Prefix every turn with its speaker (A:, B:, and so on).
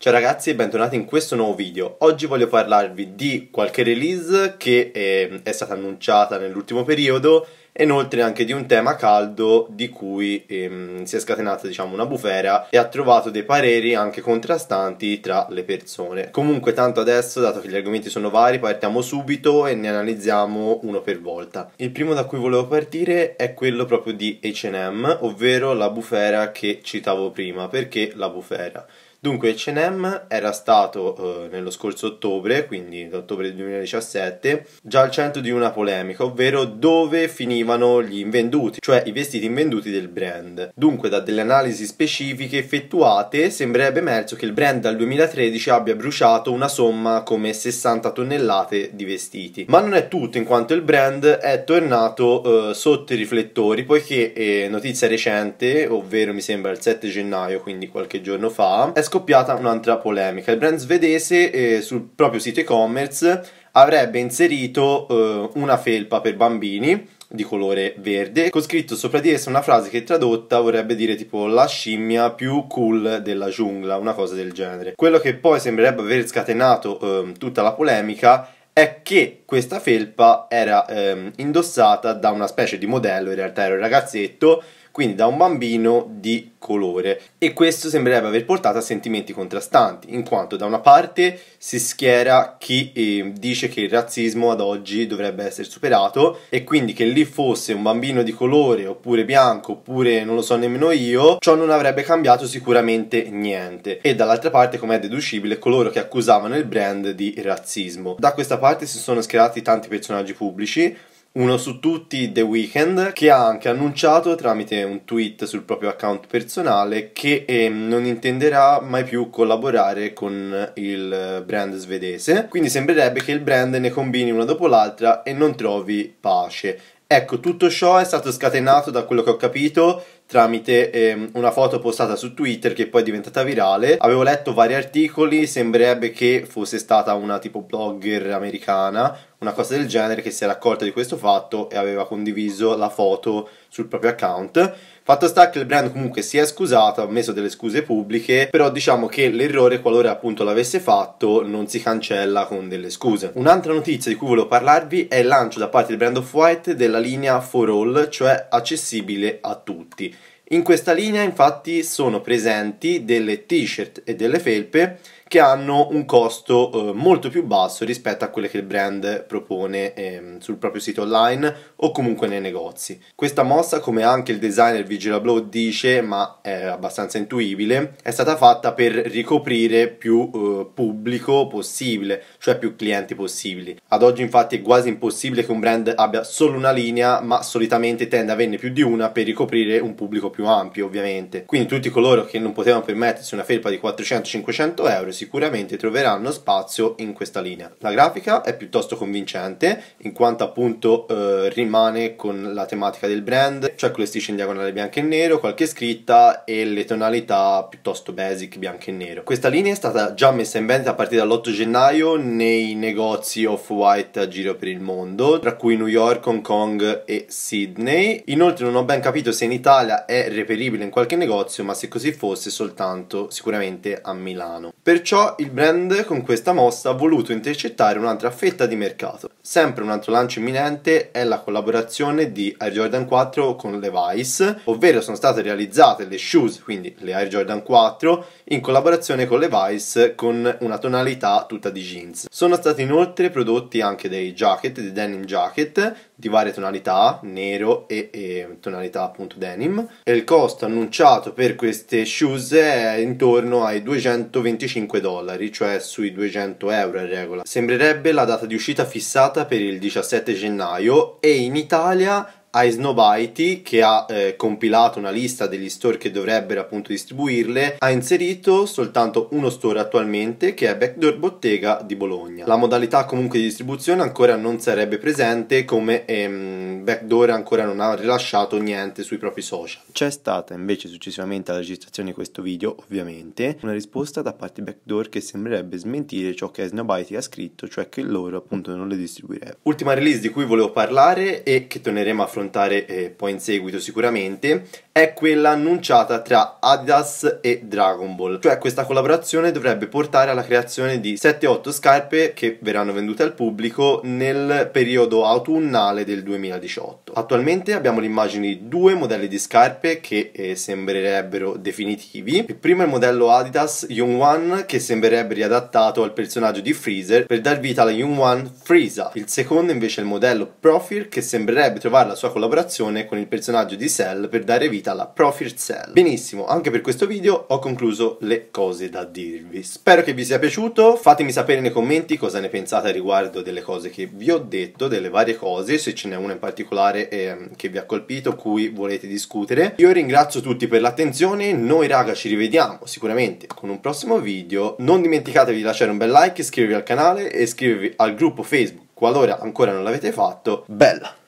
A: Ciao ragazzi e bentornati in questo nuovo video. Oggi voglio parlarvi di qualche release che è, ehm, è stata annunciata nell'ultimo periodo e inoltre anche di un tema caldo di cui ehm, si è scatenata diciamo una bufera e ha trovato dei pareri anche contrastanti tra le persone. Comunque tanto adesso, dato che gli argomenti sono vari, partiamo subito e ne analizziamo uno per volta. Il primo da cui volevo partire è quello proprio di H&M, ovvero la bufera che citavo prima. Perché la bufera? Dunque, CNM era stato eh, nello scorso ottobre, quindi ottobre 2017, già al centro di una polemica, ovvero dove finivano gli invenduti, cioè i vestiti invenduti del brand. Dunque, da delle analisi specifiche effettuate, sembrerebbe emerso che il brand dal 2013 abbia bruciato una somma come 60 tonnellate di vestiti. Ma non è tutto, in quanto il brand è tornato eh, sotto i riflettori, poiché eh, notizia recente, ovvero mi sembra il 7 gennaio, quindi qualche giorno fa, è scoppiata un'altra polemica. Il brand svedese eh, sul proprio sito e-commerce avrebbe inserito eh, una felpa per bambini di colore verde con scritto sopra di essa una frase che tradotta vorrebbe dire tipo la scimmia più cool della giungla, una cosa del genere. Quello che poi sembrerebbe aver scatenato eh, tutta la polemica è che questa felpa era ehm, indossata da una specie di modello, in realtà era un ragazzetto quindi da un bambino di colore. E questo sembrerebbe aver portato a sentimenti contrastanti, in quanto da una parte si schiera chi eh, dice che il razzismo ad oggi dovrebbe essere superato e quindi che lì fosse un bambino di colore oppure bianco oppure non lo so nemmeno io, ciò non avrebbe cambiato sicuramente niente. E dall'altra parte, come è deducibile, coloro che accusavano il brand di razzismo. Da questa parte si sono schierati tanti personaggi pubblici uno su tutti, The Weeknd, che ha anche annunciato tramite un tweet sul proprio account personale che eh, non intenderà mai più collaborare con il brand svedese. Quindi sembrerebbe che il brand ne combini una dopo l'altra e non trovi pace. Ecco, tutto ciò è stato scatenato da quello che ho capito tramite ehm, una foto postata su Twitter che poi è diventata virale. Avevo letto vari articoli, sembrerebbe che fosse stata una tipo blogger americana, una cosa del genere che si era accorta di questo fatto e aveva condiviso la foto sul proprio account Fatto sta che il brand comunque si è scusato, ha messo delle scuse pubbliche, però diciamo che l'errore, qualora appunto l'avesse fatto, non si cancella con delle scuse. Un'altra notizia di cui volevo parlarvi è il lancio da parte del brand of White della linea For All, cioè accessibile a tutti. In questa linea infatti sono presenti delle t-shirt e delle felpe che hanno un costo eh, molto più basso rispetto a quelle che il brand propone eh, sul proprio sito online o comunque nei negozi. Questa mossa, come anche il designer Vigila dice, ma è abbastanza intuibile, è stata fatta per ricoprire più eh, pubblico possibile, cioè più clienti possibili. Ad oggi infatti è quasi impossibile che un brand abbia solo una linea, ma solitamente tende a averne più di una per ricoprire un pubblico più ampio, ovviamente. Quindi tutti coloro che non potevano permettersi una felpa di 400-500 euro sicuramente troveranno spazio in questa linea. La grafica è piuttosto convincente in quanto appunto eh, rimane con la tematica del brand, cioè con le strisce in diagonale bianco e nero, qualche scritta e le tonalità piuttosto basic bianco e nero. Questa linea è stata già messa in vendita a partire dall'8 gennaio nei negozi off-white a giro per il mondo, tra cui New York, Hong Kong e Sydney. Inoltre non ho ben capito se in Italia è reperibile in qualche negozio, ma se così fosse soltanto sicuramente a Milano. Perciò Perciò il brand con questa mossa ha voluto intercettare un'altra fetta di mercato. Sempre un altro lancio imminente è la collaborazione di Air Jordan 4 con Levi's, ovvero sono state realizzate le shoes, quindi le Air Jordan 4, in collaborazione con Levi's con una tonalità tutta di jeans. Sono stati inoltre prodotti anche dei jacket, dei denim jacket, di varie tonalità, nero e, e, tonalità appunto denim. E il costo annunciato per queste shoes è intorno ai 225 dollari, cioè sui 200 euro in regola. Sembrerebbe la data di uscita fissata per il 17 gennaio e in Italia Aisnobaiti, che ha eh, compilato una lista degli store che dovrebbero appunto distribuirle, ha inserito soltanto uno store attualmente che è Backdoor Bottega di Bologna. La modalità comunque di distribuzione ancora non sarebbe presente come ehm, Backdoor ancora non ha rilasciato niente sui propri social. C'è stata invece successivamente alla registrazione di questo video, ovviamente, una risposta da parte di Backdoor che sembrerebbe smentire ciò che Aisnobaiti ha scritto, cioè che loro appunto non le distribuirebbero. Ultima release di cui volevo parlare e che torneremo a affrontare affrontare eh, poi in seguito sicuramente è quella annunciata tra Adidas e Dragon Ball. Cioè questa collaborazione dovrebbe portare alla creazione di 7-8 scarpe che verranno vendute al pubblico nel periodo autunnale del 2018. Attualmente abbiamo l'immagine di due modelli di scarpe che eh, sembrerebbero definitivi. Il primo è il modello Adidas Young One che sembrerebbe riadattato al personaggio di Freezer per dar vita alla Young One Freeza. Il secondo invece è il modello Profil che sembrerebbe trovare la sua collaborazione con il personaggio di Cell per dare vita alla Profit Cell. Benissimo, anche per questo video ho concluso le cose da dirvi. Spero che vi sia piaciuto, fatemi sapere nei commenti cosa ne pensate riguardo delle cose che vi ho detto, delle varie cose, se ce n'è una in particolare eh, che vi ha colpito, cui volete discutere. Io ringrazio tutti per l'attenzione, noi raga ci rivediamo sicuramente con un prossimo video, non dimenticatevi di lasciare un bel like, iscrivervi al canale e iscrivervi al gruppo Facebook qualora ancora non l'avete fatto. Bella!